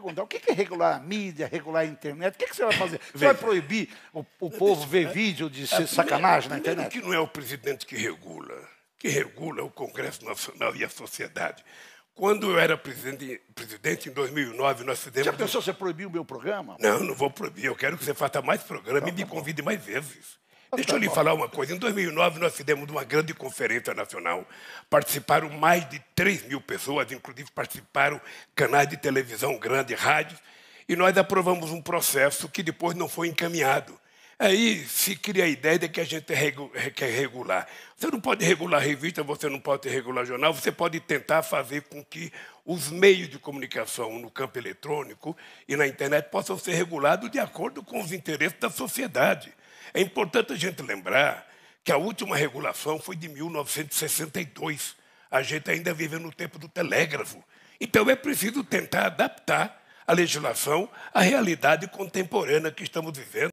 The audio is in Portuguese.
perguntar, o que é regular a mídia, regular a internet? O que, é que você vai fazer? Você vai proibir o, o povo ver é, vídeo de é, ser sacanagem na internet? que não é o presidente que regula. Que regula é o Congresso Nacional e a sociedade. Quando eu era presidente, presidente em 2009, nós fizemos... Já pensou você proibir o meu programa? Não, não vou proibir. Eu quero que você faça mais programa e tá me convide mais vezes. Deixa eu tá lhe falar uma coisa. Em 2009, nós fizemos uma grande conferência nacional. Participaram mais de 3 mil pessoas, inclusive participaram canais de televisão grandes, rádios. E nós aprovamos um processo que depois não foi encaminhado. Aí se cria a ideia de que a gente é é, quer regular. Você não pode regular revista, você não pode regular jornal, você pode tentar fazer com que os meios de comunicação no campo eletrônico e na internet possam ser regulados de acordo com os interesses da sociedade. É importante a gente lembrar que a última regulação foi de 1962. A gente ainda vive no tempo do telégrafo. Então é preciso tentar adaptar a legislação à realidade contemporânea que estamos vivendo.